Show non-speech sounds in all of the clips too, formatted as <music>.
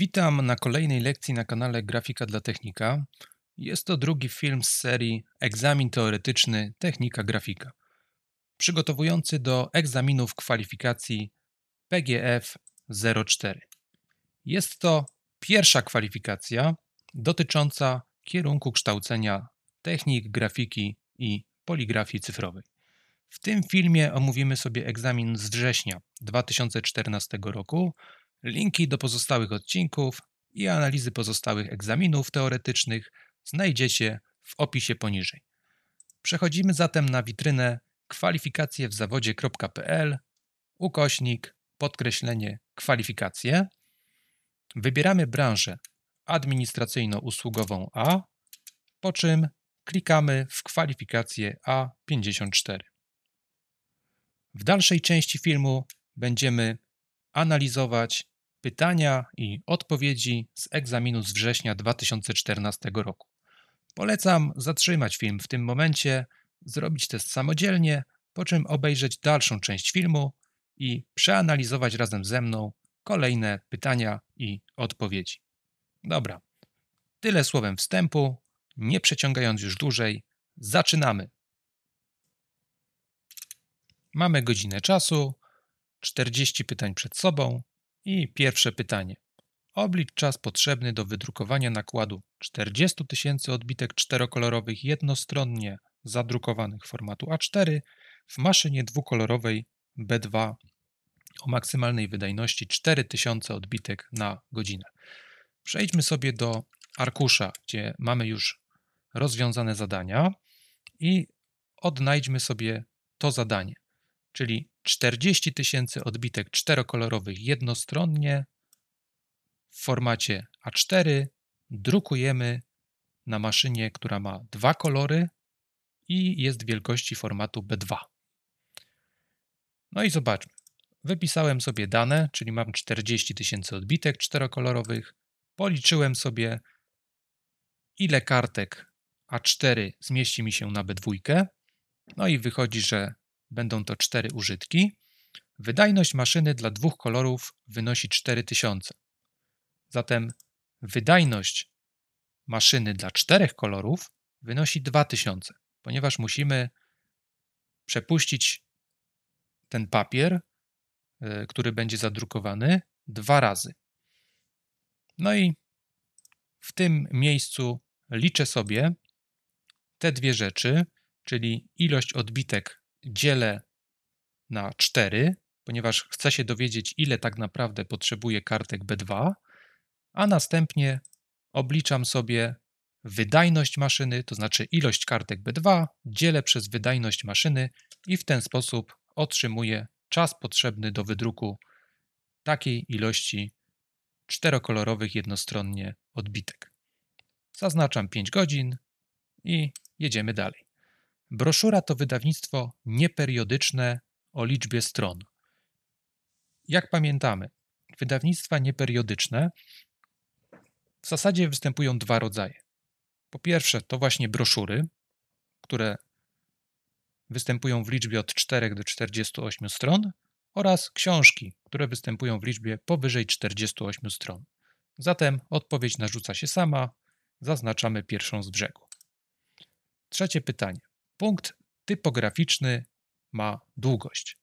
Witam na kolejnej lekcji na kanale Grafika dla Technika. Jest to drugi film z serii Egzamin teoretyczny Technika Grafika, przygotowujący do egzaminów kwalifikacji PGF 04. Jest to pierwsza kwalifikacja dotycząca kierunku kształcenia technik grafiki i poligrafii cyfrowej. W tym filmie omówimy sobie egzamin z września 2014 roku Linki do pozostałych odcinków i analizy pozostałych egzaminów teoretycznych znajdziecie w opisie poniżej. Przechodzimy zatem na witrynę kwalifikacje w zawodzie.pl ukośnik podkreślenie kwalifikacje. Wybieramy branżę administracyjno-usługową A, po czym klikamy w kwalifikację A54. W dalszej części filmu będziemy analizować Pytania i odpowiedzi z egzaminu z września 2014 roku. Polecam zatrzymać film w tym momencie, zrobić test samodzielnie, po czym obejrzeć dalszą część filmu i przeanalizować razem ze mną kolejne pytania i odpowiedzi. Dobra, tyle słowem wstępu, nie przeciągając już dłużej, zaczynamy. Mamy godzinę czasu, 40 pytań przed sobą, i pierwsze pytanie. Oblicz czas potrzebny do wydrukowania nakładu 40 tysięcy odbitek czterokolorowych jednostronnie zadrukowanych formatu A4 w maszynie dwukolorowej B2 o maksymalnej wydajności 4000 odbitek na godzinę. Przejdźmy sobie do arkusza, gdzie mamy już rozwiązane zadania i odnajdźmy sobie to zadanie, czyli 40 tysięcy odbitek czterokolorowych jednostronnie w formacie A4. Drukujemy na maszynie, która ma dwa kolory i jest wielkości formatu B2. No i zobaczmy. Wypisałem sobie dane, czyli mam 40 tysięcy odbitek czterokolorowych. Policzyłem sobie, ile kartek A4 zmieści mi się na B2. No i wychodzi, że będą to cztery użytki, wydajność maszyny dla dwóch kolorów wynosi 4000. Zatem wydajność maszyny dla czterech kolorów wynosi 2000, ponieważ musimy przepuścić ten papier, e, który będzie zadrukowany, dwa razy. No i w tym miejscu liczę sobie te dwie rzeczy, czyli ilość odbitek dzielę na 4, ponieważ chcę się dowiedzieć, ile tak naprawdę potrzebuje kartek B2, a następnie obliczam sobie wydajność maszyny, to znaczy ilość kartek B2, dzielę przez wydajność maszyny i w ten sposób otrzymuję czas potrzebny do wydruku takiej ilości czterokolorowych jednostronnie odbitek. Zaznaczam 5 godzin i jedziemy dalej. Broszura to wydawnictwo nieperiodyczne o liczbie stron. Jak pamiętamy, wydawnictwa nieperiodyczne w zasadzie występują dwa rodzaje. Po pierwsze, to właśnie broszury, które występują w liczbie od 4 do 48 stron, oraz książki, które występują w liczbie powyżej 48 stron. Zatem odpowiedź narzuca się sama, zaznaczamy pierwszą z brzegu. Trzecie pytanie. Punkt typograficzny ma długość.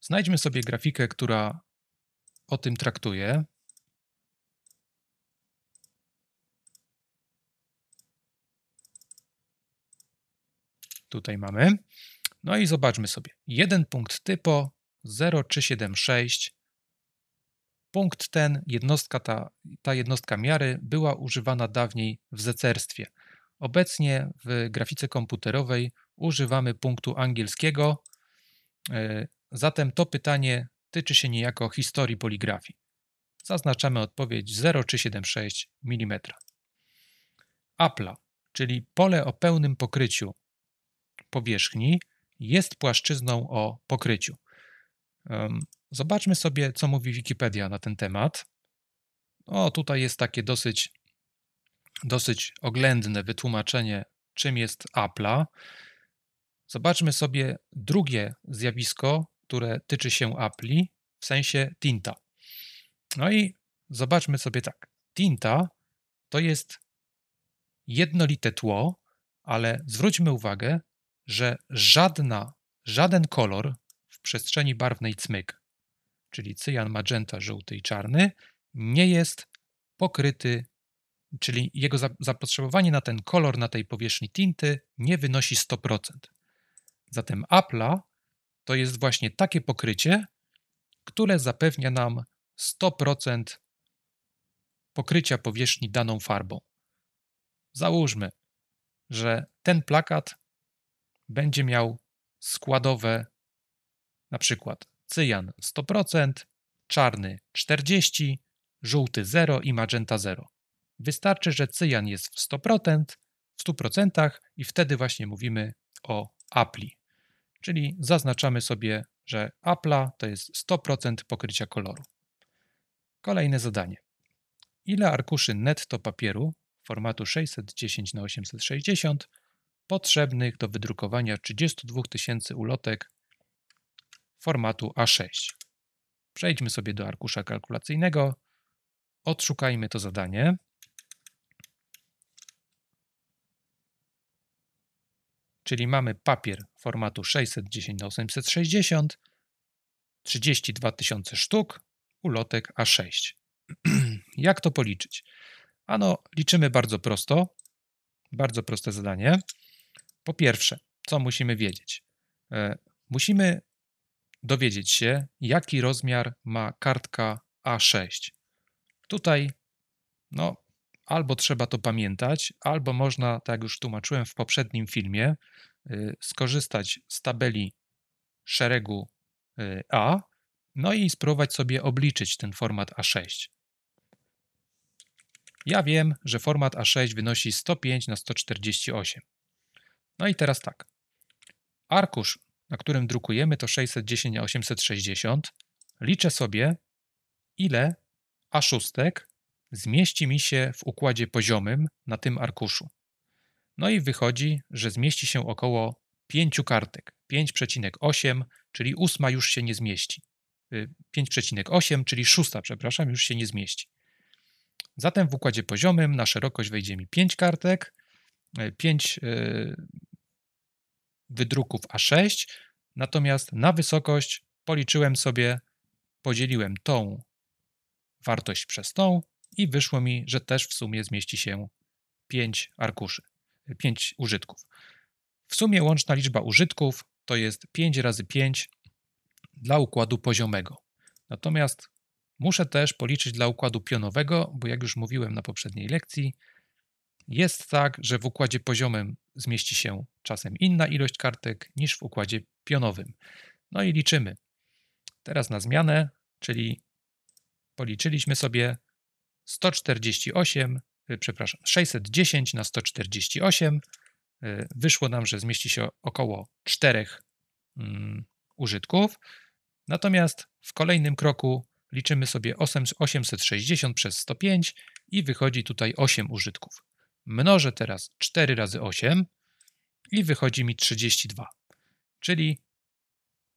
Znajdźmy sobie grafikę, która o tym traktuje. Tutaj mamy. No i zobaczmy sobie. Jeden punkt typo 0376. Punkt ten, jednostka ta, ta jednostka miary była używana dawniej w zecerstwie. Obecnie w grafice komputerowej używamy punktu angielskiego, e, zatem to pytanie tyczy się niejako historii poligrafii. Zaznaczamy odpowiedź 0,376 mm. Apla, czyli pole o pełnym pokryciu powierzchni, jest płaszczyzną o pokryciu. Zobaczmy sobie, co mówi Wikipedia na ten temat. O, tutaj jest takie dosyć dosyć oględne wytłumaczenie, czym jest apla, zobaczmy sobie drugie zjawisko, które tyczy się apli, w sensie tinta. No i zobaczmy sobie tak. Tinta to jest jednolite tło, ale zwróćmy uwagę, że żadna, żaden kolor w przestrzeni barwnej cmyk, czyli cyjan, magenta, żółty i czarny, nie jest pokryty czyli jego zapotrzebowanie na ten kolor na tej powierzchni tinty nie wynosi 100%. Zatem apla to jest właśnie takie pokrycie, które zapewnia nam 100% pokrycia powierzchni daną farbą. Załóżmy, że ten plakat będzie miał składowe na przykład cyjan 100%, czarny 40, żółty 0 i magenta 0. Wystarczy, że cyjan jest w 100%, w 100% i wtedy właśnie mówimy o apli. Czyli zaznaczamy sobie, że apla to jest 100% pokrycia koloru. Kolejne zadanie. Ile arkuszy netto papieru formatu 610 na 860 potrzebnych do wydrukowania 32 tysięcy ulotek formatu A6? Przejdźmy sobie do arkusza kalkulacyjnego, odszukajmy to zadanie. czyli mamy papier formatu 610 na 860, 32 tysiące sztuk, ulotek A6. <clears throat> Jak to policzyć? Ano, liczymy bardzo prosto. Bardzo proste zadanie. Po pierwsze, co musimy wiedzieć? E, musimy dowiedzieć się, jaki rozmiar ma kartka A6. Tutaj, no, albo trzeba to pamiętać, albo można, tak jak już tłumaczyłem w poprzednim filmie, y, skorzystać z tabeli szeregu y, A, no i spróbować sobie obliczyć ten format A6. Ja wiem, że format A6 wynosi 105 na 148. No i teraz tak. Arkusz, na którym drukujemy to 610 na 860. Liczę sobie, ile A6 zmieści mi się w układzie poziomym na tym arkuszu. No i wychodzi, że zmieści się około 5 kartek. 5,8, czyli ósma już się nie zmieści. 5,8, y, czyli szósta, przepraszam, już się nie zmieści. Zatem w układzie poziomym na szerokość wejdzie mi 5 kartek, 5 y, y, wydruków A6, natomiast na wysokość policzyłem sobie, podzieliłem tą wartość przez tą i wyszło mi, że też w sumie zmieści się 5 arkuszy, 5 użytków. W sumie łączna liczba użytków to jest 5 razy 5 dla układu poziomego. Natomiast muszę też policzyć dla układu pionowego, bo jak już mówiłem na poprzedniej lekcji, jest tak, że w układzie poziomym zmieści się czasem inna ilość kartek niż w układzie pionowym. No i liczymy. Teraz na zmianę, czyli policzyliśmy sobie 148, y, przepraszam, 610 na 148. Y, wyszło nam, że zmieści się około 4 mm, użytków. Natomiast w kolejnym kroku liczymy sobie 860 przez 105 i wychodzi tutaj 8 użytków. Mnożę teraz 4 razy 8 i wychodzi mi 32. Czyli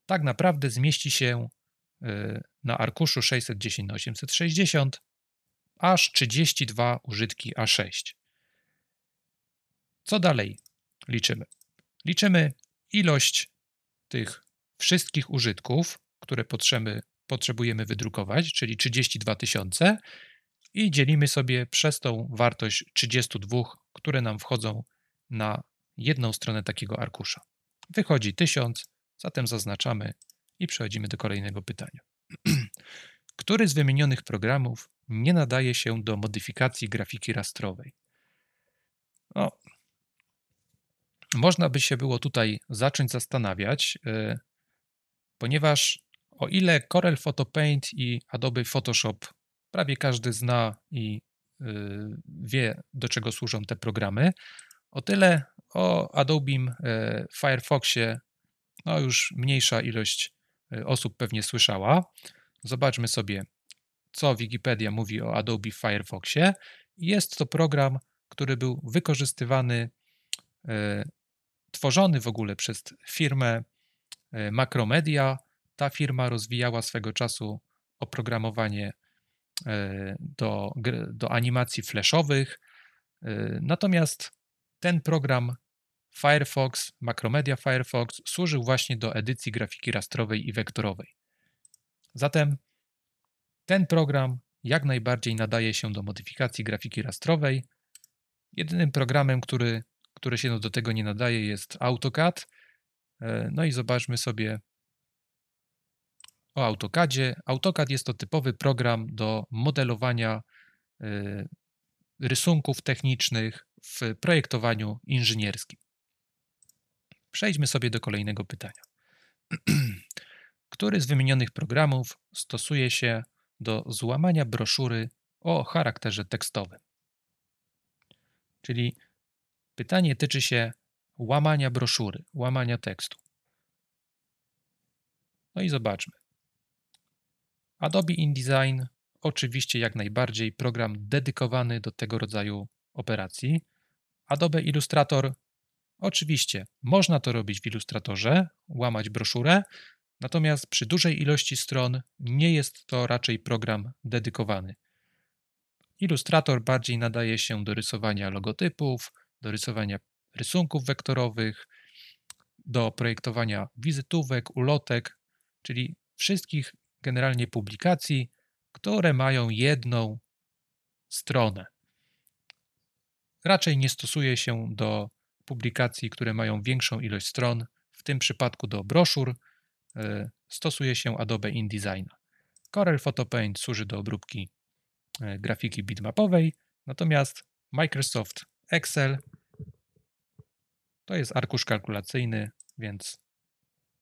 tak naprawdę zmieści się y, na arkuszu 610 na 860 aż 32 użytki A6. Co dalej liczymy? Liczymy ilość tych wszystkich użytków, które potrzeby, potrzebujemy wydrukować, czyli 32 tysiące i dzielimy sobie przez tą wartość 32, które nam wchodzą na jedną stronę takiego arkusza. Wychodzi 1000, zatem zaznaczamy i przechodzimy do kolejnego pytania. <clears throat> Który z wymienionych programów nie nadaje się do modyfikacji grafiki rastrowej. No. Można by się było tutaj zacząć zastanawiać, y, ponieważ o ile Corel Photo Paint i Adobe Photoshop prawie każdy zna i y, wie, do czego służą te programy, o tyle o Adobe y, Firefoxie no już mniejsza ilość osób pewnie słyszała. Zobaczmy sobie co Wikipedia mówi o Adobe Firefoxie. Jest to program, który był wykorzystywany, e, tworzony w ogóle przez firmę e, Macromedia. Ta firma rozwijała swego czasu oprogramowanie e, do, do animacji flashowych. natomiast ten program Firefox, Macromedia Firefox służył właśnie do edycji grafiki rastrowej i wektorowej. Zatem ten program jak najbardziej nadaje się do modyfikacji grafiki rastrowej. Jedynym programem, który, który się do tego nie nadaje jest AutoCAD. E, no i zobaczmy sobie o AutoCADzie. AutoCAD jest to typowy program do modelowania e, rysunków technicznych w projektowaniu inżynierskim. Przejdźmy sobie do kolejnego pytania. <clears throat> Który z wymienionych programów stosuje się do złamania broszury o charakterze tekstowym. Czyli pytanie tyczy się łamania broszury, łamania tekstu. No i zobaczmy. Adobe InDesign oczywiście jak najbardziej program dedykowany do tego rodzaju operacji. Adobe Illustrator oczywiście można to robić w Illustratorze, łamać broszurę, Natomiast przy dużej ilości stron nie jest to raczej program dedykowany. Ilustrator bardziej nadaje się do rysowania logotypów, do rysowania rysunków wektorowych, do projektowania wizytówek, ulotek, czyli wszystkich generalnie publikacji, które mają jedną stronę. Raczej nie stosuje się do publikacji, które mają większą ilość stron, w tym przypadku do broszur, Y, stosuje się Adobe InDesigna. Corel Photo Paint służy do obróbki y, grafiki bitmapowej, natomiast Microsoft Excel to jest arkusz kalkulacyjny, więc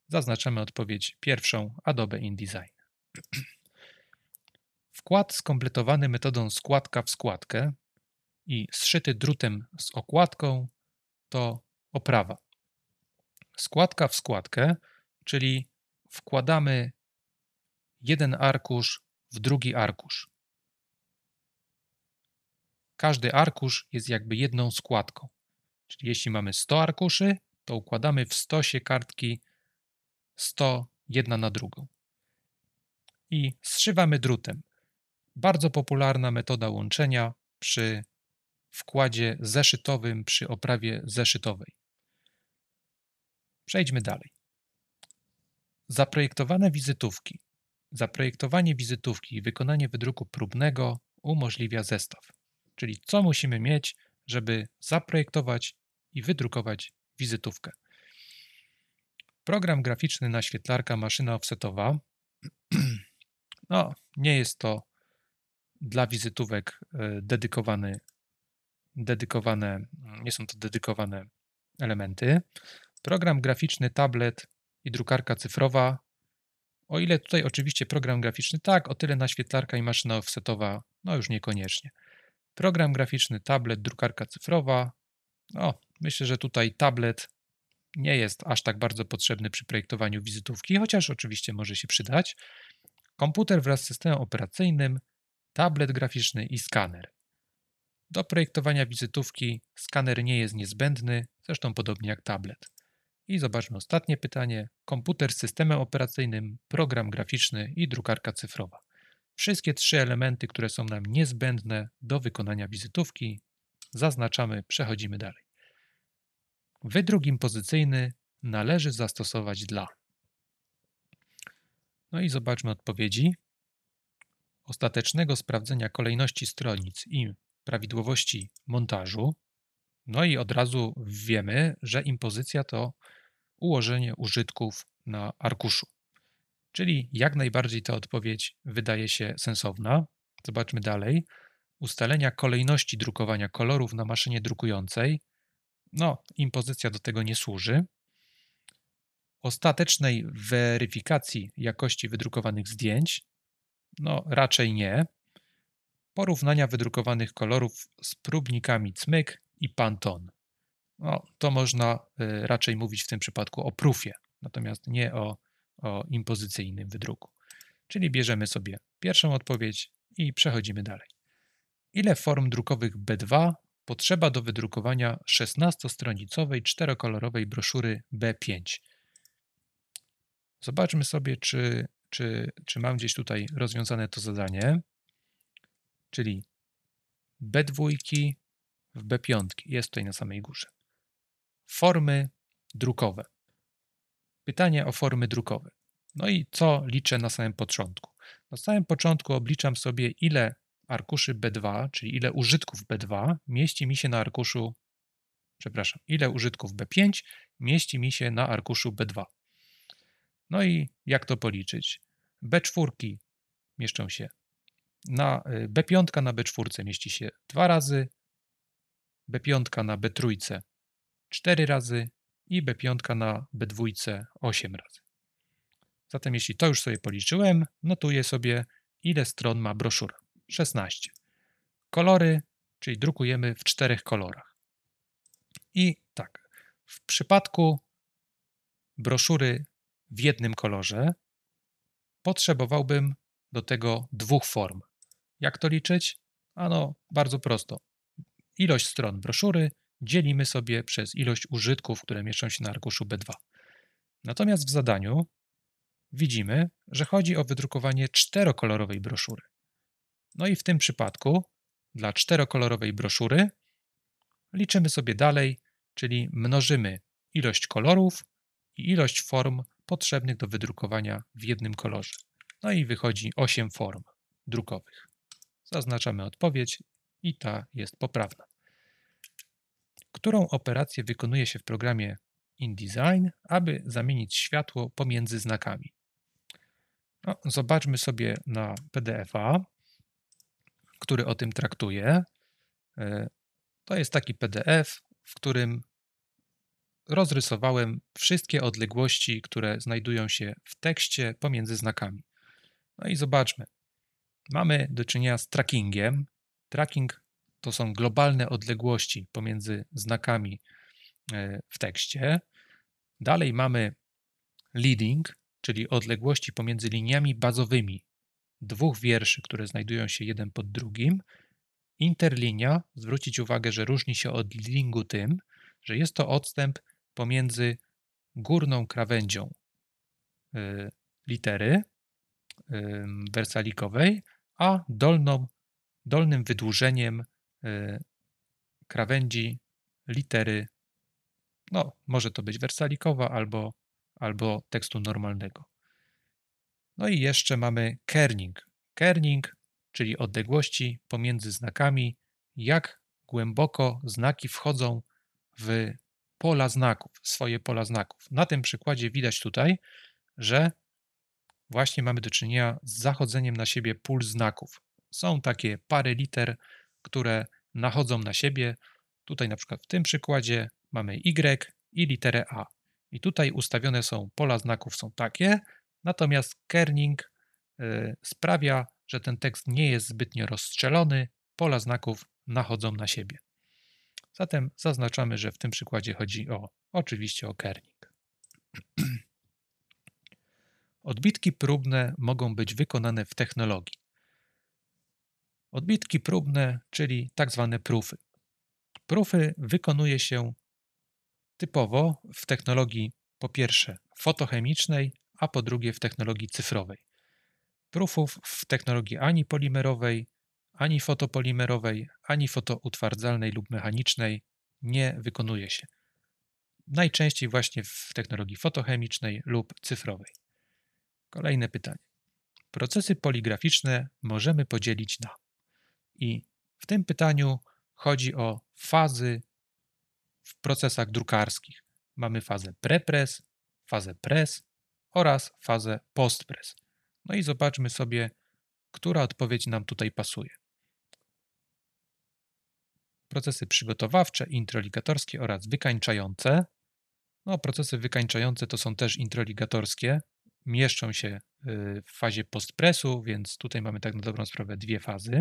zaznaczamy odpowiedź pierwszą Adobe InDesign. Wkład skompletowany metodą składka w składkę i zszyty drutem z okładką to oprawa. Składka w składkę, czyli wkładamy jeden arkusz w drugi arkusz. Każdy arkusz jest jakby jedną składką. Czyli jeśli mamy 100 arkuszy, to układamy w stosie kartki 100 jedna na drugą. I zszywamy drutem. Bardzo popularna metoda łączenia przy wkładzie zeszytowym, przy oprawie zeszytowej. Przejdźmy dalej. Zaprojektowane wizytówki. Zaprojektowanie wizytówki i wykonanie wydruku próbnego umożliwia zestaw, czyli co musimy mieć, żeby zaprojektować i wydrukować wizytówkę. Program graficzny naświetlarka maszyna offsetowa. <clears throat> No, nie jest to dla wizytówek e, dedykowany, dedykowane, nie są to dedykowane elementy. Program graficzny tablet i drukarka cyfrowa. O ile tutaj oczywiście program graficzny tak, o tyle naświetlarka i maszyna offsetowa, no już niekoniecznie. Program graficzny, tablet, drukarka cyfrowa. No, myślę, że tutaj tablet nie jest aż tak bardzo potrzebny przy projektowaniu wizytówki, chociaż oczywiście może się przydać. Komputer wraz z systemem operacyjnym, tablet graficzny i skaner. Do projektowania wizytówki skaner nie jest niezbędny, zresztą podobnie jak tablet. I zobaczmy ostatnie pytanie. Komputer z systemem operacyjnym, program graficzny i drukarka cyfrowa. Wszystkie trzy elementy, które są nam niezbędne do wykonania wizytówki, zaznaczamy, przechodzimy dalej. Wydruk impozycyjny należy zastosować dla. No i zobaczmy odpowiedzi. Ostatecznego sprawdzenia kolejności stronic i prawidłowości montażu. No i od razu wiemy, że impozycja to ułożenie użytków na arkuszu. Czyli jak najbardziej ta odpowiedź wydaje się sensowna. Zobaczmy dalej. Ustalenia kolejności drukowania kolorów na maszynie drukującej. No, impozycja do tego nie służy. Ostatecznej weryfikacji jakości wydrukowanych zdjęć. No, raczej nie. Porównania wydrukowanych kolorów z próbnikami Cmyk i Pantone no, to można y, raczej mówić w tym przypadku o prófie, natomiast nie o, o impozycyjnym wydruku. Czyli bierzemy sobie pierwszą odpowiedź i przechodzimy dalej. Ile form drukowych B2 potrzeba do wydrukowania 16-stronicowej, czterokolorowej broszury B5? Zobaczmy sobie, czy, czy, czy mam gdzieś tutaj rozwiązane to zadanie. Czyli B2 w B5 jest tutaj na samej górze formy drukowe. Pytanie o formy drukowe. No i co liczę na samym początku? Na samym początku obliczam sobie, ile arkuszy B2, czyli ile użytków B2 mieści mi się na arkuszu, przepraszam, ile użytków B5 mieści mi się na arkuszu B2. No i jak to policzyć? B4 mieszczą się na y, B5 na B4 mieści się dwa razy, B5 na B3 4 razy i B5 na B2 8 razy. Zatem jeśli to już sobie policzyłem, notuję sobie ile stron ma broszura. 16. Kolory, czyli drukujemy w czterech kolorach. I tak, w przypadku broszury w jednym kolorze potrzebowałbym do tego dwóch form. Jak to liczyć? Ano, bardzo prosto. Ilość stron broszury dzielimy sobie przez ilość użytków, które mieszczą się na arkuszu B2. Natomiast w zadaniu widzimy, że chodzi o wydrukowanie czterokolorowej broszury. No i w tym przypadku dla czterokolorowej broszury liczymy sobie dalej, czyli mnożymy ilość kolorów i ilość form potrzebnych do wydrukowania w jednym kolorze. No i wychodzi 8 form drukowych. Zaznaczamy odpowiedź i ta jest poprawna którą operację wykonuje się w programie InDesign, aby zamienić światło pomiędzy znakami. No, zobaczmy sobie na PDF-a, który o tym traktuje. E, to jest taki PDF, w którym rozrysowałem wszystkie odległości, które znajdują się w tekście pomiędzy znakami. No i zobaczmy. Mamy do czynienia z trackingiem. Tracking to są globalne odległości pomiędzy znakami e, w tekście. Dalej mamy leading, czyli odległości pomiędzy liniami bazowymi dwóch wierszy, które znajdują się jeden pod drugim. Interlinia, zwrócić uwagę, że różni się od leadingu tym, że jest to odstęp pomiędzy górną krawędzią e, litery e, wersalikowej, a dolną, dolnym wydłużeniem Y, krawędzi, litery. No, może to być wersalikowa albo, albo tekstu normalnego. No i jeszcze mamy kerning. Kerning, czyli odległości pomiędzy znakami, jak głęboko znaki wchodzą w pola znaków, swoje pola znaków. Na tym przykładzie widać tutaj, że właśnie mamy do czynienia z zachodzeniem na siebie pól znaków. Są takie pary liter, które nachodzą na siebie. Tutaj na przykład w tym przykładzie mamy Y i literę A. I tutaj ustawione są pola znaków są takie, natomiast kerning e, sprawia, że ten tekst nie jest zbytnio rozstrzelony, pola znaków nachodzą na siebie. Zatem zaznaczamy, że w tym przykładzie chodzi o oczywiście o kerning. <clears throat> Odbitki próbne mogą być wykonane w technologii Odbitki próbne, czyli tak zwane prófy. Prófy wykonuje się typowo w technologii po pierwsze fotochemicznej, a po drugie w technologii cyfrowej. Prófów w technologii ani polimerowej, ani fotopolimerowej, ani fotoutwardzalnej lub mechanicznej nie wykonuje się. Najczęściej właśnie w technologii fotochemicznej lub cyfrowej. Kolejne pytanie. Procesy poligraficzne możemy podzielić na i w tym pytaniu chodzi o fazy w procesach drukarskich. Mamy fazę prepres, fazę pres oraz fazę postpres. No i zobaczmy sobie, która odpowiedź nam tutaj pasuje. Procesy przygotowawcze, introligatorskie oraz wykańczające. No, procesy wykańczające to są też introligatorskie, mieszczą się y, w fazie postpresu, więc tutaj mamy tak na dobrą sprawę dwie fazy.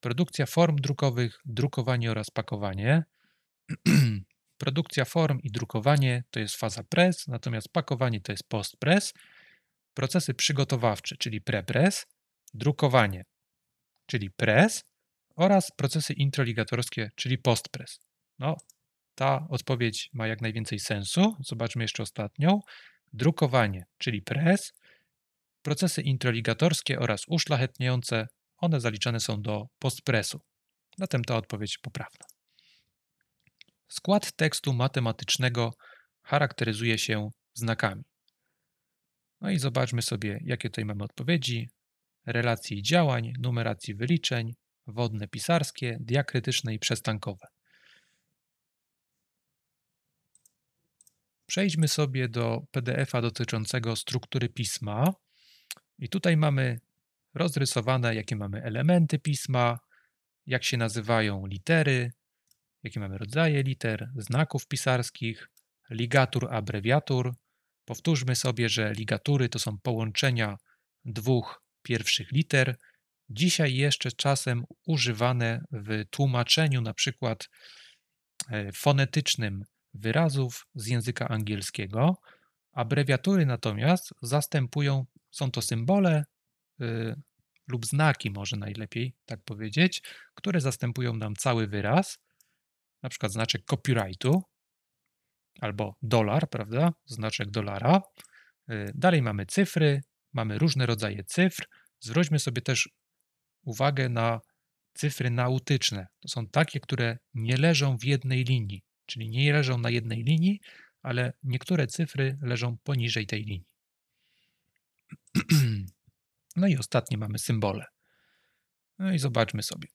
Produkcja form drukowych, drukowanie oraz pakowanie. <clears throat> Produkcja form i drukowanie to jest faza press, natomiast pakowanie to jest postpress. Procesy przygotowawcze, czyli prepress, drukowanie, czyli press oraz procesy introligatorskie, czyli postpress. No, ta odpowiedź ma jak najwięcej sensu. Zobaczmy jeszcze ostatnią. Drukowanie, czyli press, procesy introligatorskie oraz uszlachetniające, one zaliczane są do postpresu. Zatem ta odpowiedź poprawna. Skład tekstu matematycznego charakteryzuje się znakami. No i zobaczmy sobie, jakie tutaj mamy odpowiedzi. Relacji działań, numeracji wyliczeń, wodne pisarskie, diakrytyczne i przestankowe. Przejdźmy sobie do PDF-a dotyczącego struktury pisma. I tutaj mamy rozrysowane, jakie mamy elementy pisma, jak się nazywają litery, jakie mamy rodzaje liter, znaków pisarskich, ligatur, abrewiatur. Powtórzmy sobie, że ligatury to są połączenia dwóch pierwszych liter, dzisiaj jeszcze czasem używane w tłumaczeniu na przykład e, fonetycznym wyrazów z języka angielskiego. Abrewiatury natomiast zastępują, są to symbole Y, lub znaki może najlepiej tak powiedzieć, które zastępują nam cały wyraz, na przykład znaczek copyrightu albo dolar, prawda, znaczek dolara. Y, dalej mamy cyfry, mamy różne rodzaje cyfr. Zwróćmy sobie też uwagę na cyfry nautyczne. To są takie, które nie leżą w jednej linii, czyli nie leżą na jednej linii, ale niektóre cyfry leżą poniżej tej linii. <clears throat> No i ostatnie mamy symbole. No i zobaczmy sobie.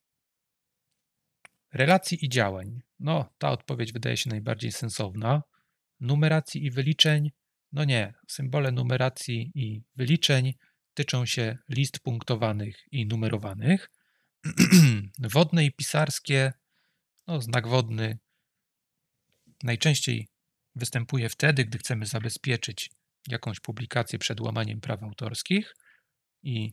Relacji i działań. No, ta odpowiedź wydaje się najbardziej sensowna. Numeracji i wyliczeń. No nie, symbole numeracji i wyliczeń tyczą się list punktowanych i numerowanych. <clears throat> Wodne i pisarskie. No, znak wodny najczęściej występuje wtedy, gdy chcemy zabezpieczyć jakąś publikację przed łamaniem praw autorskich i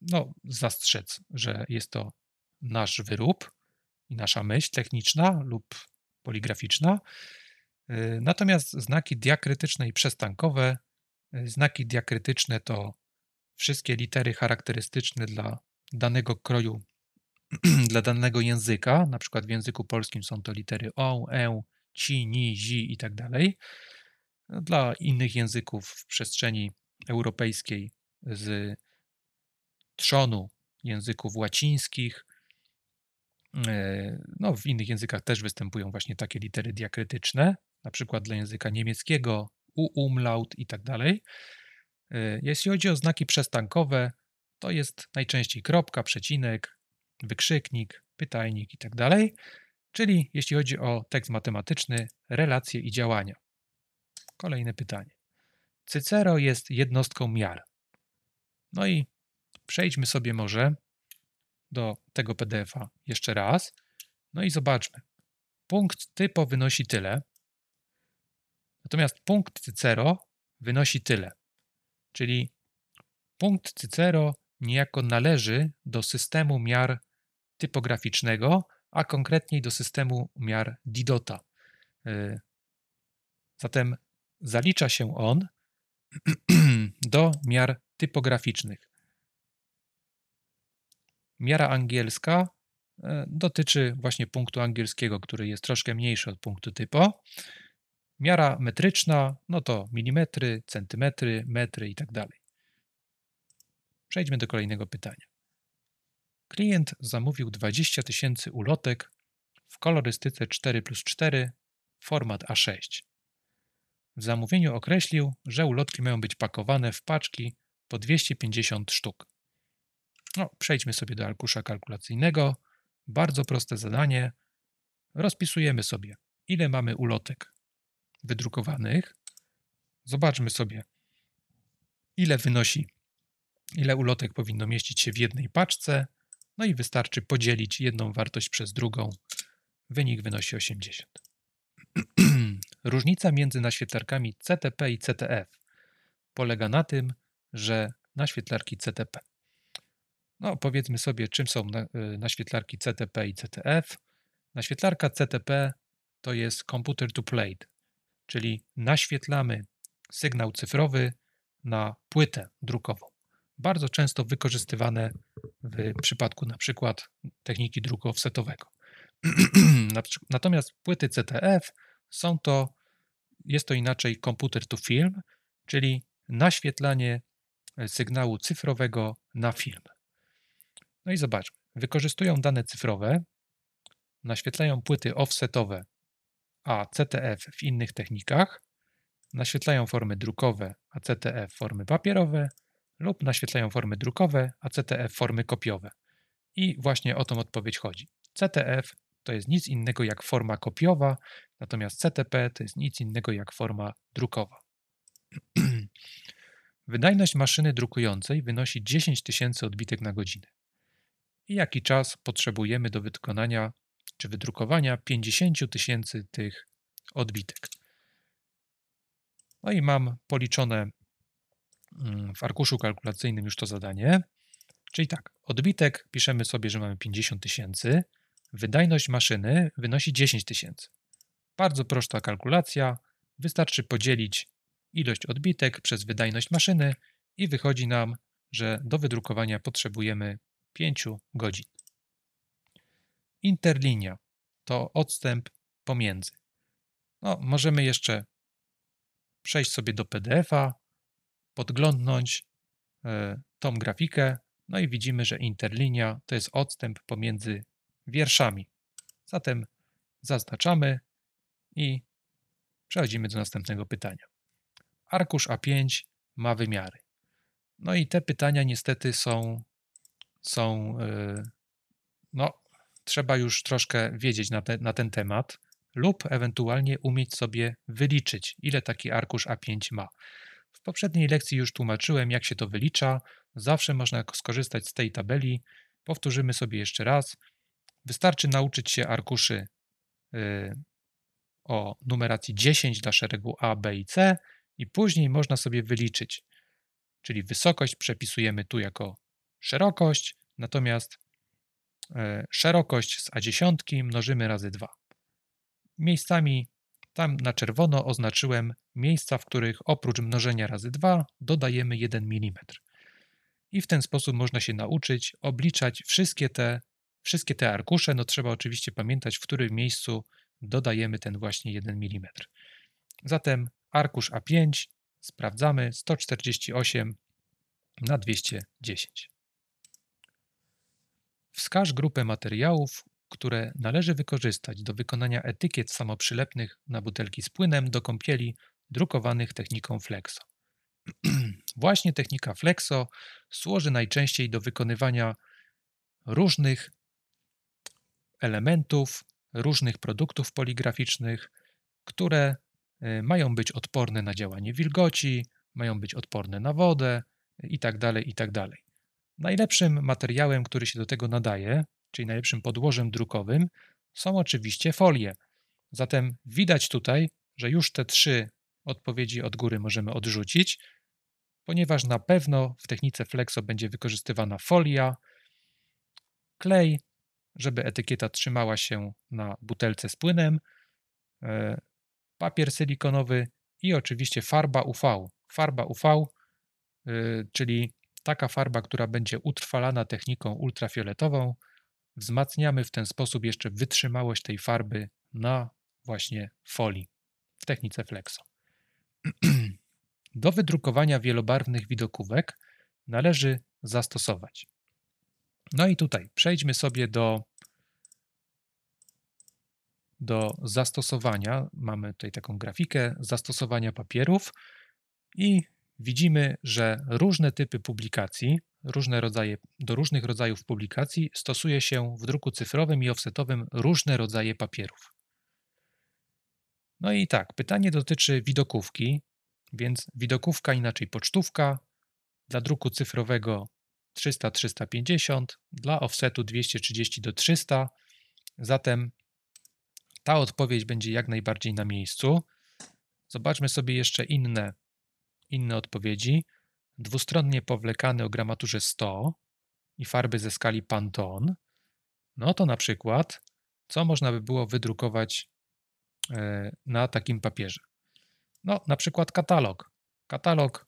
no, zastrzec, że jest to nasz wyrób i nasza myśl techniczna lub poligraficzna. Y, natomiast znaki diakrytyczne i przestankowe, y, znaki diakrytyczne to wszystkie litery charakterystyczne dla danego kroju, <clears throat> dla danego języka, na przykład w języku polskim są to litery o, e, ci, ni, zi i tak dalej. Dla innych języków w przestrzeni europejskiej z trzonu języków łacińskich. E, no, w innych językach też występują właśnie takie litery diakrytyczne, na przykład dla języka niemieckiego uumlaut i tak dalej. E, jeśli chodzi o znaki przestankowe, to jest najczęściej kropka, przecinek, wykrzyknik, pytajnik i tak dalej. Czyli jeśli chodzi o tekst matematyczny, relacje i działania. Kolejne pytanie. Cycero jest jednostką miar. No i przejdźmy sobie może do tego PDF-a jeszcze raz. No i zobaczmy. Punkt typo wynosi tyle, natomiast punkt Cycero wynosi tyle. Czyli punkt Cycero niejako należy do systemu miar typograficznego, a konkretniej do systemu miar Didota. Y, zatem zalicza się on do miar typograficznych. Miara angielska e, dotyczy właśnie punktu angielskiego, który jest troszkę mniejszy od punktu typo. Miara metryczna, no to milimetry, centymetry, metry i tak dalej. Przejdźmy do kolejnego pytania. Klient zamówił 20 tysięcy ulotek w kolorystyce 4 plus 4, format A6. W zamówieniu określił, że ulotki mają być pakowane w paczki po 250 sztuk. No, przejdźmy sobie do arkusza kalkulacyjnego. Bardzo proste zadanie. Rozpisujemy sobie, ile mamy ulotek wydrukowanych. Zobaczmy sobie, ile wynosi, ile ulotek powinno mieścić się w jednej paczce. No i wystarczy podzielić jedną wartość przez drugą. Wynik wynosi 80. Różnica między naświetlarkami CTP i CTF polega na tym, że naświetlarki CTP. No, powiedzmy sobie, czym są y, naświetlarki CTP i CTF. Naświetlarka CTP to jest computer to plate, czyli naświetlamy sygnał cyfrowy na płytę drukową. Bardzo często wykorzystywane w przypadku na przykład techniki druku offsetowego. <clears throat> Natomiast płyty CTF są to, jest to inaczej komputer to film, czyli naświetlanie e, sygnału cyfrowego na film. No i zobaczmy. Wykorzystują dane cyfrowe, naświetlają płyty offsetowe, a CTF w innych technikach, naświetlają formy drukowe, a CTF formy papierowe lub naświetlają formy drukowe, a CTF formy kopiowe. I właśnie o tą odpowiedź chodzi. CTF to jest nic innego jak forma kopiowa, natomiast CTP to jest nic innego jak forma drukowa. <clears throat> Wydajność maszyny drukującej wynosi 10 tysięcy odbitek na godzinę. I jaki czas potrzebujemy do wykonania czy wydrukowania 50 tysięcy tych odbitek. No i mam policzone mm, w arkuszu kalkulacyjnym już to zadanie. Czyli tak, odbitek piszemy sobie, że mamy 50 tysięcy. Wydajność maszyny wynosi 10 tysięcy. Bardzo prosta kalkulacja. Wystarczy podzielić ilość odbitek przez wydajność maszyny i wychodzi nam, że do wydrukowania potrzebujemy 5 godzin. Interlinia to odstęp pomiędzy. No, możemy jeszcze przejść sobie do PDF-a, podglądnąć y, tą grafikę, no i widzimy, że interlinia to jest odstęp pomiędzy wierszami. Zatem zaznaczamy i przechodzimy do następnego pytania. Arkusz A5 ma wymiary. No i te pytania niestety są, są e, no, trzeba już troszkę wiedzieć na, te, na ten temat lub ewentualnie umieć sobie wyliczyć, ile taki arkusz A5 ma. W poprzedniej lekcji już tłumaczyłem, jak się to wylicza. Zawsze można skorzystać z tej tabeli. Powtórzymy sobie jeszcze raz. Wystarczy nauczyć się arkuszy y, o numeracji 10 dla szeregu A, B i C i później można sobie wyliczyć. Czyli wysokość przepisujemy tu jako szerokość, natomiast e, szerokość z A10 mnożymy razy 2. Miejscami tam na czerwono oznaczyłem miejsca, w których oprócz mnożenia razy 2 dodajemy 1 mm. I w ten sposób można się nauczyć obliczać wszystkie te Wszystkie te arkusze, no trzeba oczywiście pamiętać, w którym miejscu dodajemy ten właśnie 1 mm. Zatem arkusz A5 sprawdzamy 148 na 210. Wskaż grupę materiałów, które należy wykorzystać do wykonania etykiet samoprzylepnych na butelki z płynem do kąpieli drukowanych techniką Flexo. <clears throat> Właśnie technika Flexo służy najczęściej do wykonywania różnych elementów, różnych produktów poligraficznych, które y, mają być odporne na działanie wilgoci, mają być odporne na wodę itd. Y, itd. Tak tak najlepszym materiałem, który się do tego nadaje, czyli najlepszym podłożem drukowym, są oczywiście folie. Zatem widać tutaj, że już te trzy odpowiedzi od góry możemy odrzucić, ponieważ na pewno w technice Flexo będzie wykorzystywana folia, klej żeby etykieta trzymała się na butelce z płynem, e, papier silikonowy i oczywiście farba UV. Farba UV, e, czyli taka farba, która będzie utrwalana techniką ultrafioletową. Wzmacniamy w ten sposób jeszcze wytrzymałość tej farby na właśnie folii w technice flexo. <clears throat> Do wydrukowania wielobarwnych widokówek należy zastosować no i tutaj przejdźmy sobie do, do zastosowania. Mamy tutaj taką grafikę zastosowania papierów i widzimy, że różne typy publikacji, różne rodzaje, do różnych rodzajów publikacji stosuje się w druku cyfrowym i offsetowym różne rodzaje papierów. No i tak, pytanie dotyczy widokówki, więc widokówka inaczej pocztówka, dla druku cyfrowego 300-350, dla offsetu 230 do 300. Zatem ta odpowiedź będzie jak najbardziej na miejscu. Zobaczmy sobie jeszcze inne, inne odpowiedzi. Dwustronnie powlekany o gramaturze 100 i farby ze skali Pantone. No to na przykład, co można by było wydrukować e, na takim papierze? No, na przykład katalog. Katalog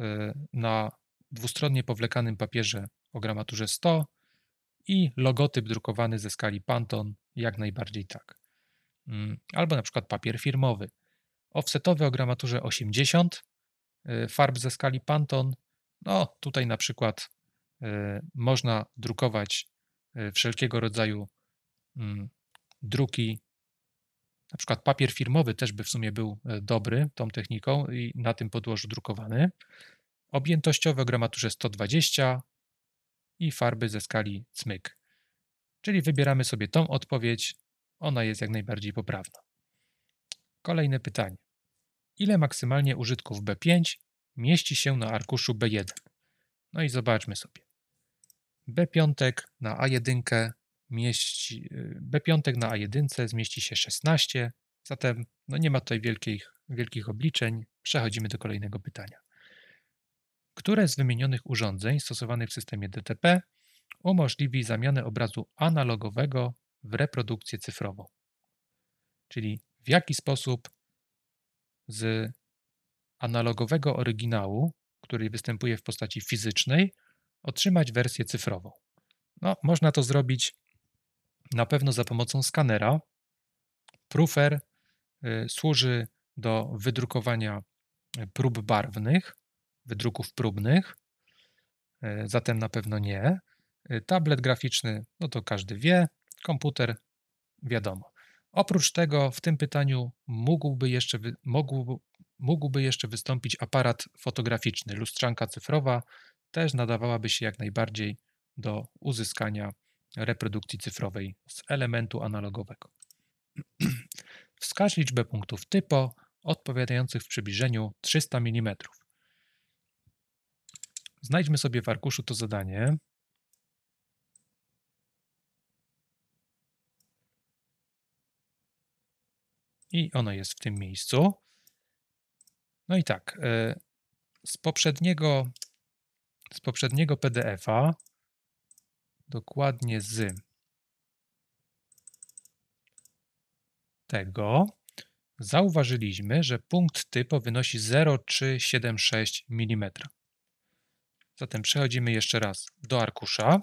e, na dwustronnie powlekanym papierze o gramaturze 100 i logotyp drukowany ze skali Panton, jak najbardziej tak. Mm, albo na przykład papier firmowy. Offsetowy o gramaturze 80, y, farb ze skali Panton. No, tutaj na przykład y, można drukować y, wszelkiego rodzaju mm, druki. Na przykład papier firmowy też by w sumie był dobry tą techniką i na tym podłożu drukowany objętościowe o gramaturze 120 i farby ze skali cmyk. Czyli wybieramy sobie tą odpowiedź, ona jest jak najbardziej poprawna. Kolejne pytanie. Ile maksymalnie użytków B5 mieści się na arkuszu B1? No i zobaczmy sobie. B5 na A1 mieści, yy, B5 na A1 zmieści się 16, zatem no nie ma tutaj wielkich, wielkich obliczeń. Przechodzimy do kolejnego pytania. Które z wymienionych urządzeń stosowanych w systemie DTP umożliwi zamianę obrazu analogowego w reprodukcję cyfrową? Czyli w jaki sposób z analogowego oryginału, który występuje w postaci fizycznej, otrzymać wersję cyfrową? No, można to zrobić na pewno za pomocą skanera. Prófer y, służy do wydrukowania y, prób barwnych wydruków próbnych, e, zatem na pewno nie. E, tablet graficzny, no to każdy wie, komputer wiadomo. Oprócz tego w tym pytaniu mógłby jeszcze, mógł, mógłby jeszcze wystąpić aparat fotograficzny, lustrzanka cyfrowa też nadawałaby się jak najbardziej do uzyskania reprodukcji cyfrowej z elementu analogowego. <clears throat> Wskaż liczbę punktów typo odpowiadających w przybliżeniu 300 mm. Znajdźmy sobie w arkuszu to zadanie. I ono jest w tym miejscu. No i tak, e, z poprzedniego, z poprzedniego PDF-a, dokładnie z tego, zauważyliśmy, że punkt typu wynosi 0,376 mm. Zatem przechodzimy jeszcze raz do arkusza.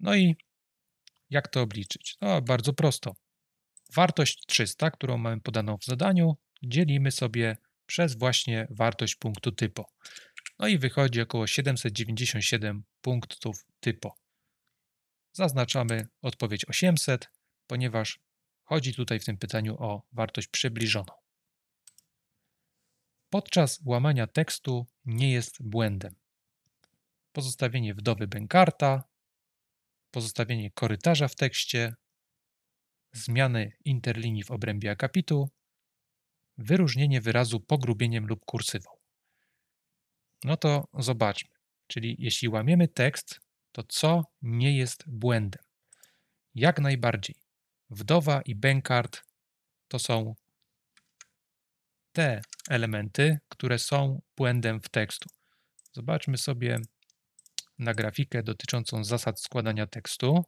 No i jak to obliczyć? No bardzo prosto. Wartość 300, którą mamy podaną w zadaniu, dzielimy sobie przez właśnie wartość punktu typu. No i wychodzi około 797 punktów typu. Zaznaczamy odpowiedź 800, ponieważ chodzi tutaj w tym pytaniu o wartość przybliżoną. Podczas łamania tekstu nie jest błędem pozostawienie wdowy Benkarta, pozostawienie korytarza w tekście, zmiany interlinii w obrębie akapitu, wyróżnienie wyrazu pogrubieniem lub kursywą. No to zobaczmy. Czyli jeśli łamiemy tekst, to co nie jest błędem? Jak najbardziej. Wdowa i Benkart to są te elementy, które są błędem w tekstu. Zobaczmy sobie na grafikę dotyczącą zasad składania tekstu.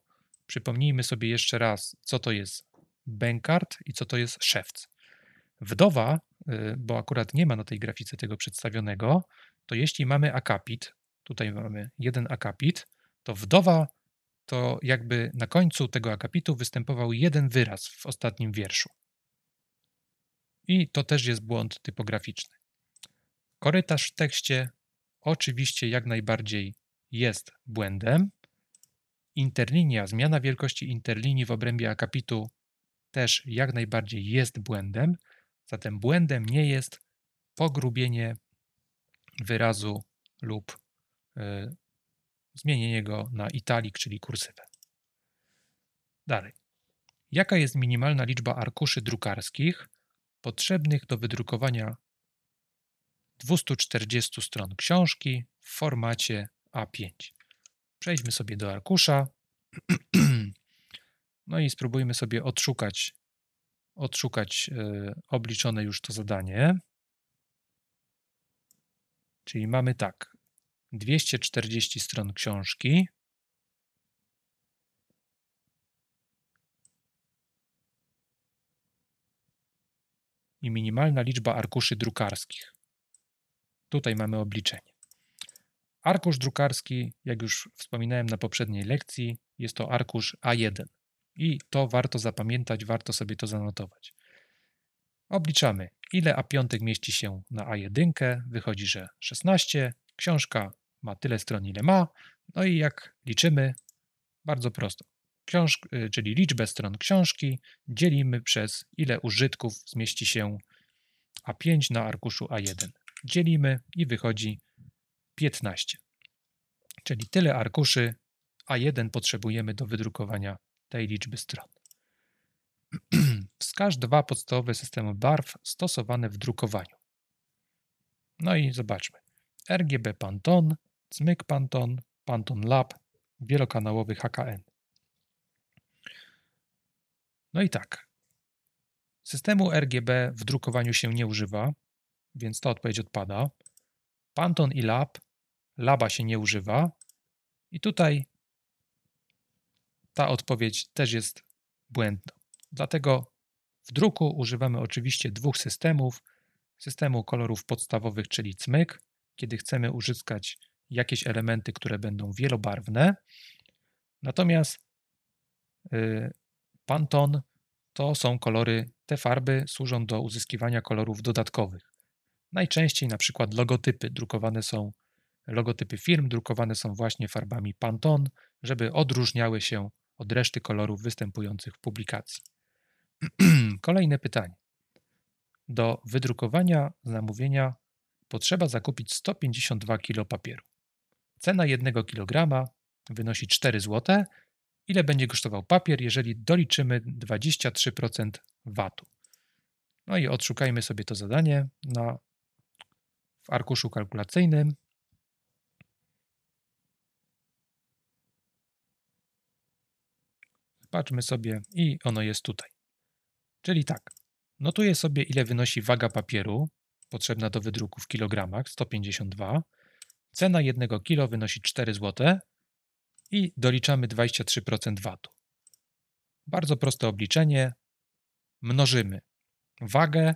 Przypomnijmy sobie jeszcze raz, co to jest bankart i co to jest szewc. Wdowa, y, bo akurat nie ma na tej grafice tego przedstawionego, to jeśli mamy akapit, tutaj mamy jeden akapit, to wdowa to jakby na końcu tego akapitu występował jeden wyraz w ostatnim wierszu. I to też jest błąd typograficzny. Korytarz w tekście oczywiście jak najbardziej jest błędem. Interlinia, zmiana wielkości interlinii w obrębie akapitu też jak najbardziej jest błędem. Zatem błędem nie jest pogrubienie wyrazu lub y, zmienienie go na italik, czyli kursywę. Dalej. Jaka jest minimalna liczba arkuszy drukarskich potrzebnych do wydrukowania 240 stron książki w formacie a5. Przejdźmy sobie do arkusza. <clears throat> No i spróbujmy sobie odszukać, odszukać e, obliczone już to zadanie. Czyli mamy tak, 240 stron książki. I minimalna liczba arkuszy drukarskich. Tutaj mamy obliczenie. Arkusz drukarski, jak już wspominałem na poprzedniej lekcji, jest to arkusz A1 i to warto zapamiętać, warto sobie to zanotować. Obliczamy, ile A5 mieści się na A1, wychodzi, że 16, książka ma tyle stron, ile ma, no i jak liczymy, bardzo prosto, Książ y, czyli liczbę stron książki dzielimy przez ile użytków zmieści się A5 na arkuszu A1. Dzielimy i wychodzi 15. Czyli tyle arkuszy a jeden potrzebujemy do wydrukowania tej liczby stron. <clears throat> Wskaż dwa podstawowe systemy barw stosowane w drukowaniu. No i zobaczmy. RGB Pantone, Cmyk Pantone, Pantone Lab, wielokanałowy HKN. No i tak. Systemu RGB w drukowaniu się nie używa, więc ta odpowiedź odpada. Panton i Lab laba się nie używa. I tutaj ta odpowiedź też jest błędna. Dlatego w druku używamy oczywiście dwóch systemów. Systemu kolorów podstawowych, czyli cmyk, kiedy chcemy uzyskać jakieś elementy, które będą wielobarwne. Natomiast yy, Pantone to są kolory, te farby służą do uzyskiwania kolorów dodatkowych. Najczęściej na przykład logotypy drukowane są Logotypy firm drukowane są właśnie farbami Pantone, żeby odróżniały się od reszty kolorów występujących w publikacji. <clears throat> Kolejne pytanie. Do wydrukowania zamówienia potrzeba zakupić 152 kg papieru. Cena 1 kg wynosi 4 zł. Ile będzie kosztował papier, jeżeli doliczymy 23% VAT-u? No i odszukajmy sobie to zadanie na, w arkuszu kalkulacyjnym. Patrzmy sobie i ono jest tutaj. Czyli tak, notuję sobie ile wynosi waga papieru potrzebna do wydruku w kilogramach, 152. Cena 1 kilo wynosi 4 zł i doliczamy 23% VAT-u. Bardzo proste obliczenie. Mnożymy wagę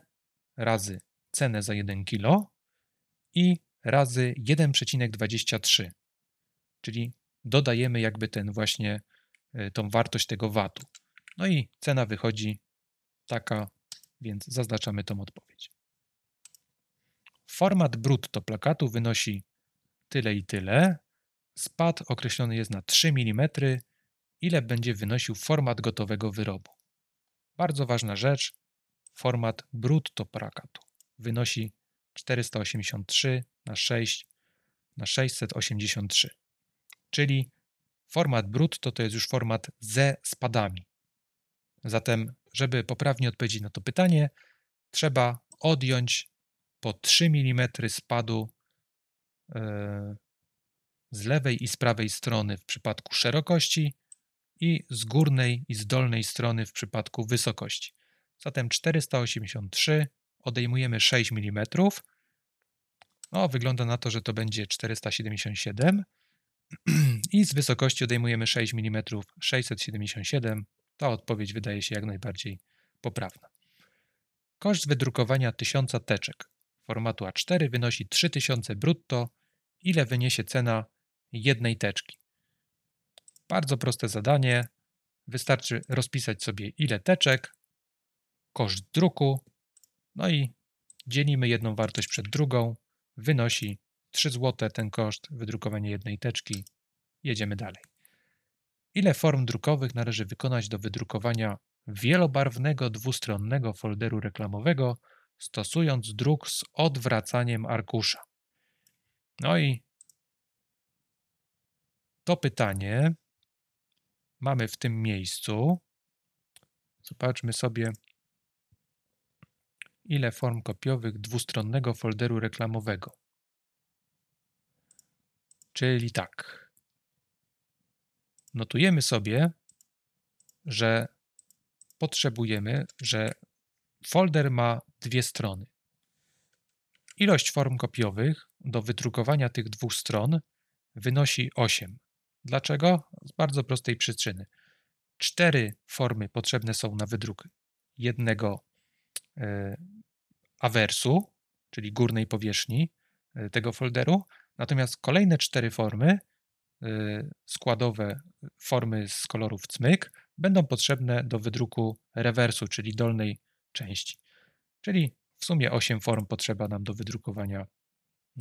razy cenę za 1 kilo i razy 1,23, czyli dodajemy jakby ten właśnie E, tą wartość tego VAT-u. No i cena wychodzi taka, więc zaznaczamy tą odpowiedź. Format brutto plakatu wynosi tyle i tyle. Spad określony jest na 3 mm, ile będzie wynosił format gotowego wyrobu. Bardzo ważna rzecz, format brutto plakatu wynosi 483 na 6 na 683, czyli Format brutto to jest już format ze spadami. Zatem, żeby poprawnie odpowiedzieć na to pytanie, trzeba odjąć po 3 mm spadu e, z lewej i z prawej strony w przypadku szerokości i z górnej i z dolnej strony w przypadku wysokości. Zatem 483 odejmujemy 6 mm. No, wygląda na to, że to będzie 477 <clears throat> i z wysokości odejmujemy 6 mm 677. Ta odpowiedź wydaje się jak najbardziej poprawna. Koszt wydrukowania 1000 teczek formatu A4 wynosi 3000 brutto, ile wyniesie cena jednej teczki. Bardzo proste zadanie. Wystarczy rozpisać sobie ile teczek, koszt druku, no i dzielimy jedną wartość przed drugą, wynosi 3 zł ten koszt, wydrukowanie jednej teczki. Jedziemy dalej. Ile form drukowych należy wykonać do wydrukowania wielobarwnego dwustronnego folderu reklamowego, stosując druk z odwracaniem arkusza? No i to pytanie mamy w tym miejscu. Zobaczmy sobie, ile form kopiowych dwustronnego folderu reklamowego. Czyli tak. Notujemy sobie, że potrzebujemy, że folder ma dwie strony. Ilość form kopiowych do wydrukowania tych dwóch stron wynosi 8. Dlaczego? Z bardzo prostej przyczyny. Cztery formy potrzebne są na wydruk jednego y, awersu, czyli górnej powierzchni e, tego folderu, Natomiast kolejne cztery formy, y, składowe formy z kolorów cmyk, będą potrzebne do wydruku rewersu, czyli dolnej części. Czyli w sumie 8 form potrzeba nam do wydrukowania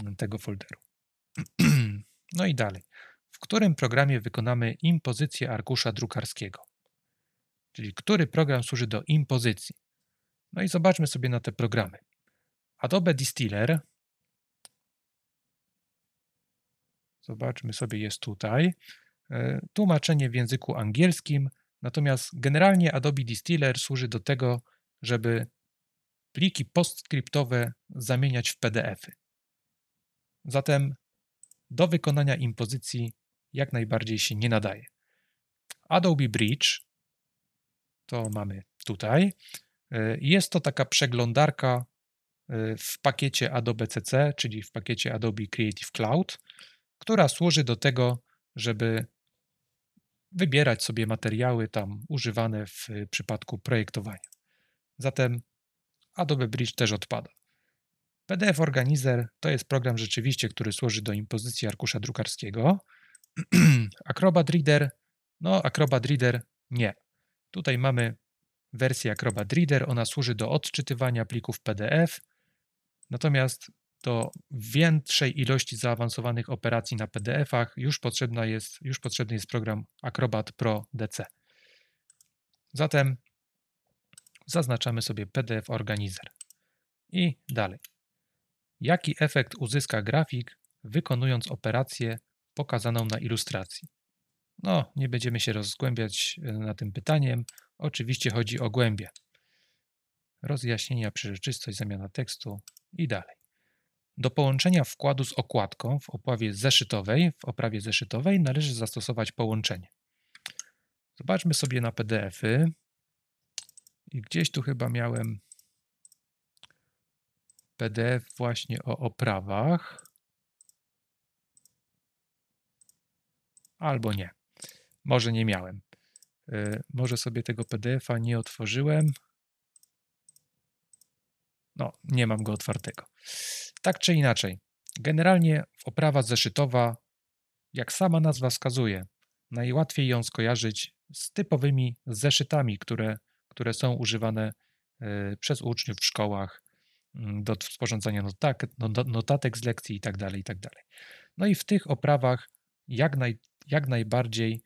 mm, tego folderu. <clears throat> No i dalej. W którym programie wykonamy impozycję arkusza drukarskiego? Czyli który program służy do impozycji? No i zobaczmy sobie na te programy. Adobe Distiller Zobaczmy sobie, jest tutaj. E, tłumaczenie w języku angielskim, natomiast generalnie Adobe Distiller służy do tego, żeby pliki postscriptowe zamieniać w PDFy. Zatem do wykonania impozycji jak najbardziej się nie nadaje. Adobe Bridge to mamy tutaj. E, jest to taka przeglądarka e, w pakiecie Adobe CC, czyli w pakiecie Adobe Creative Cloud która służy do tego, żeby wybierać sobie materiały tam używane w y, przypadku projektowania. Zatem Adobe Bridge też odpada. PDF Organizer to jest program rzeczywiście, który służy do impozycji arkusza drukarskiego. <clears throat> Acrobat Reader, no Acrobat Reader nie. Tutaj mamy wersję Acrobat Reader, ona służy do odczytywania plików PDF, natomiast do większej ilości zaawansowanych operacji na PDF-ach już, potrzebna jest, już potrzebny jest program Acrobat Pro DC. Zatem zaznaczamy sobie PDF Organizer i dalej. Jaki efekt uzyska grafik, wykonując operację pokazaną na ilustracji? No, nie będziemy się rozgłębiać e, na tym pytaniem. Oczywiście chodzi o głębie. Rozjaśnienia, przeżyczystość, zamiana tekstu i dalej. Do połączenia wkładu z okładką w opławie zeszytowej, w oprawie zeszytowej należy zastosować połączenie. Zobaczmy sobie na PDF-y. I gdzieś tu chyba miałem PDF właśnie o oprawach. Albo nie. Może nie miałem. Y, może sobie tego PDF-a nie otworzyłem. No, nie mam go otwartego. Tak czy inaczej, generalnie oprawa zeszytowa, jak sama nazwa wskazuje, najłatwiej ją skojarzyć z typowymi zeszytami, które, które są używane e, przez uczniów w szkołach mm, do sporządzania notak, no, no, notatek z lekcji itd., tak itd. Tak no i w tych oprawach jak, naj, jak najbardziej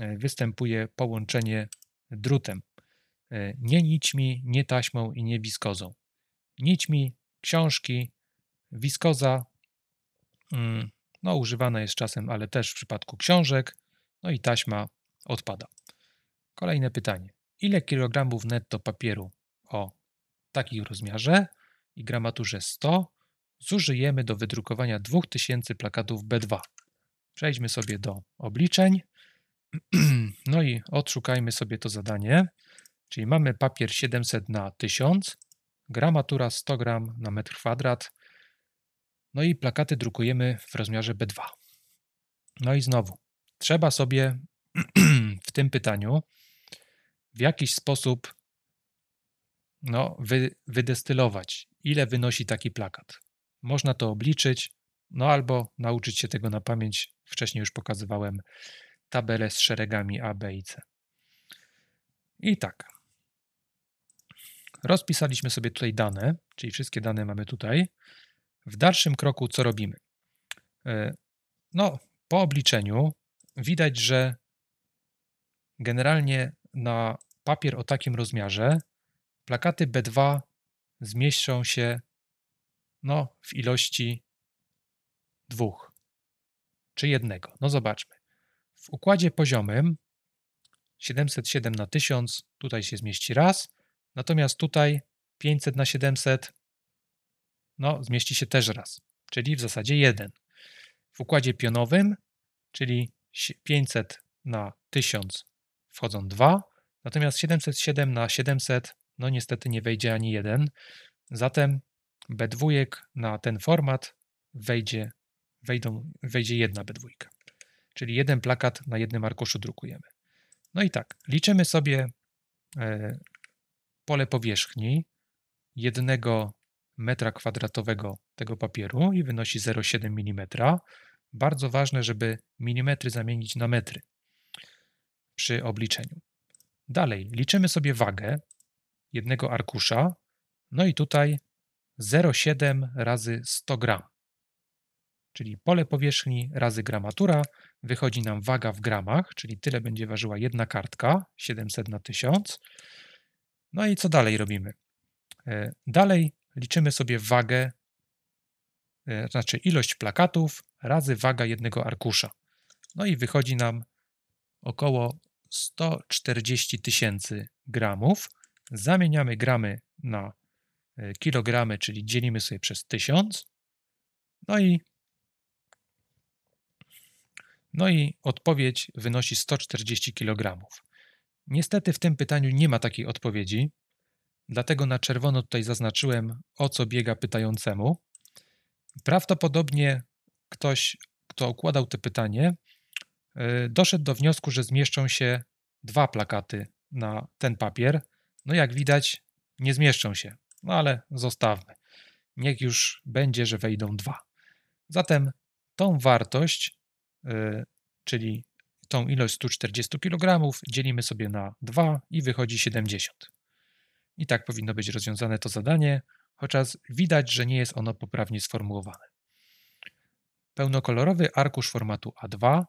e, występuje połączenie drutem. E, nie nićmi, nie taśmą i nie wiskozą. Nićmi książki, Wiskoza, mm, no używana jest czasem, ale też w przypadku książek, no i taśma odpada. Kolejne pytanie. Ile kilogramów netto papieru o takim rozmiarze i gramaturze 100 zużyjemy do wydrukowania 2000 plakatów B2? Przejdźmy sobie do obliczeń. <clears throat> No i odszukajmy sobie to zadanie. Czyli mamy papier 700 na 1000, gramatura 100 gram na metr kwadrat, no i plakaty drukujemy w rozmiarze B2. No i znowu, trzeba sobie <clears throat> w tym pytaniu w jakiś sposób no, wy, wydestylować, ile wynosi taki plakat. Można to obliczyć, no albo nauczyć się tego na pamięć. Wcześniej już pokazywałem tabelę z szeregami A, B i C. I tak. Rozpisaliśmy sobie tutaj dane, czyli wszystkie dane mamy tutaj w dalszym kroku co robimy? E, no, po obliczeniu widać, że generalnie na papier o takim rozmiarze plakaty B2 zmieszczą się no, w ilości dwóch czy jednego. No zobaczmy. W układzie poziomym 707 na 1000 tutaj się zmieści raz, natomiast tutaj 500 na 700 no, zmieści się też raz, czyli w zasadzie jeden W układzie pionowym, czyli 500 na 1000 wchodzą dwa, natomiast 707 na 700, no niestety nie wejdzie ani jeden. Zatem B2 na ten format wejdzie, wejdą, wejdzie jedna B2. Czyli jeden plakat na jednym arkuszu drukujemy. No i tak, liczymy sobie e, pole powierzchni jednego metra kwadratowego tego papieru i wynosi 0,7 mm. Bardzo ważne, żeby milimetry zamienić na metry przy obliczeniu. Dalej liczymy sobie wagę jednego arkusza, no i tutaj 0,7 razy 100 gram. Czyli pole powierzchni razy gramatura wychodzi nam waga w gramach, czyli tyle będzie ważyła jedna kartka, 700 na 1000. No i co dalej robimy? E, dalej liczymy sobie wagę, e, znaczy ilość plakatów razy waga jednego arkusza. No i wychodzi nam około 140 tysięcy gramów. Zamieniamy gramy na e, kilogramy, czyli dzielimy sobie przez 1000. No i, no i odpowiedź wynosi 140 kg. Niestety w tym pytaniu nie ma takiej odpowiedzi, Dlatego na czerwono tutaj zaznaczyłem, o co biega pytającemu. Prawdopodobnie ktoś, kto układał to pytanie, y, doszedł do wniosku, że zmieszczą się dwa plakaty na ten papier. No jak widać, nie zmieszczą się, no ale zostawmy. Niech już będzie, że wejdą dwa. Zatem tą wartość, y, czyli tą ilość 140 kg, dzielimy sobie na 2 i wychodzi 70. I tak powinno być rozwiązane to zadanie, chociaż widać, że nie jest ono poprawnie sformułowane. Pełnokolorowy arkusz formatu A2,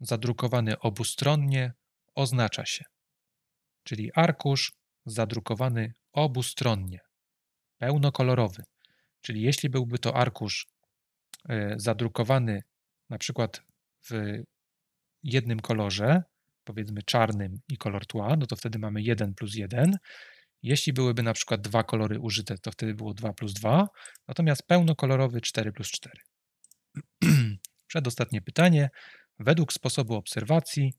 zadrukowany obustronnie, oznacza się, czyli arkusz zadrukowany obustronnie, pełnokolorowy. Czyli jeśli byłby to arkusz e, zadrukowany na przykład w jednym kolorze, powiedzmy czarnym i kolor tła, no to wtedy mamy 1 plus 1, jeśli byłyby na przykład dwa kolory użyte, to wtedy było 2 plus 2, natomiast pełnokolorowy 4 plus 4. <clears throat> Przedostatnie pytanie. Według sposobu obserwacji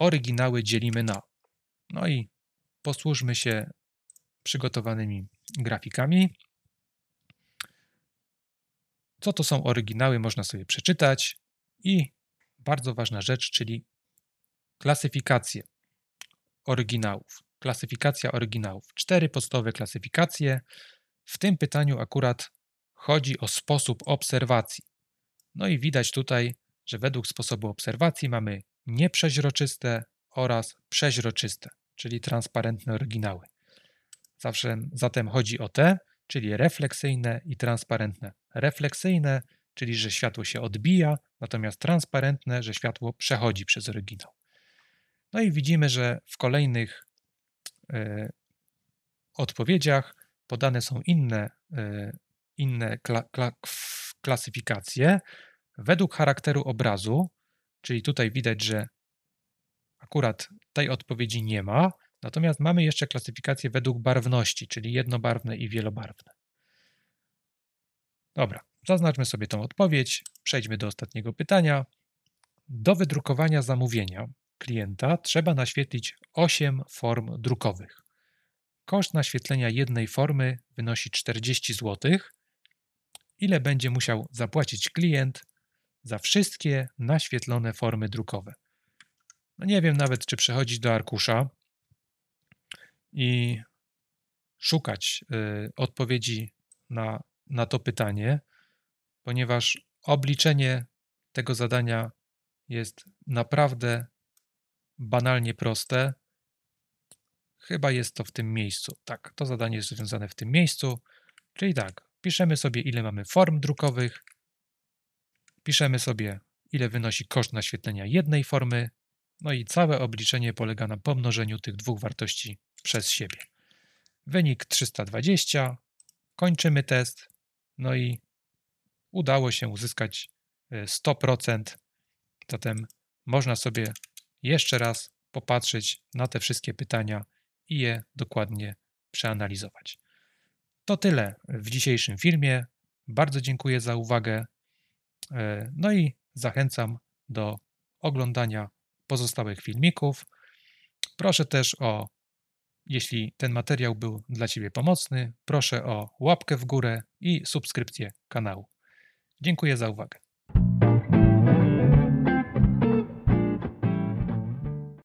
oryginały dzielimy na. No i posłużmy się przygotowanymi grafikami. Co to są oryginały, można sobie przeczytać. I bardzo ważna rzecz, czyli klasyfikację oryginałów klasyfikacja oryginałów. Cztery podstawowe klasyfikacje. W tym pytaniu akurat chodzi o sposób obserwacji. No i widać tutaj, że według sposobu obserwacji mamy nieprzeźroczyste oraz przeźroczyste, czyli transparentne oryginały. Zawsze zatem chodzi o te, czyli refleksyjne i transparentne. Refleksyjne, czyli że światło się odbija, natomiast transparentne, że światło przechodzi przez oryginał. No i widzimy, że w kolejnych E, odpowiedziach podane są inne, e, inne kla, kla, klasyfikacje według charakteru obrazu, czyli tutaj widać, że akurat tej odpowiedzi nie ma, natomiast mamy jeszcze klasyfikację według barwności, czyli jednobarwne i wielobarwne. Dobra, zaznaczmy sobie tą odpowiedź, przejdźmy do ostatniego pytania. Do wydrukowania zamówienia klienta trzeba naświetlić 8 form drukowych. Koszt naświetlenia jednej formy wynosi 40 zł, ile będzie musiał zapłacić klient za wszystkie naświetlone formy drukowe. No nie wiem nawet, czy przechodzić do arkusza i szukać y, odpowiedzi na, na to pytanie, ponieważ obliczenie tego zadania jest naprawdę banalnie proste. Chyba jest to w tym miejscu. Tak, to zadanie jest związane w tym miejscu. Czyli tak, piszemy sobie, ile mamy form drukowych, piszemy sobie, ile wynosi koszt naświetlenia jednej formy, no i całe obliczenie polega na pomnożeniu tych dwóch wartości przez siebie. Wynik 320, kończymy test, no i udało się uzyskać 100%, e, zatem można sobie jeszcze raz popatrzeć na te wszystkie pytania i je dokładnie przeanalizować. To tyle w dzisiejszym filmie. Bardzo dziękuję za uwagę. E, no i zachęcam do oglądania pozostałych filmików. Proszę też o, jeśli ten materiał był dla Ciebie pomocny, proszę o łapkę w górę i subskrypcję kanału. Dziękuję za uwagę.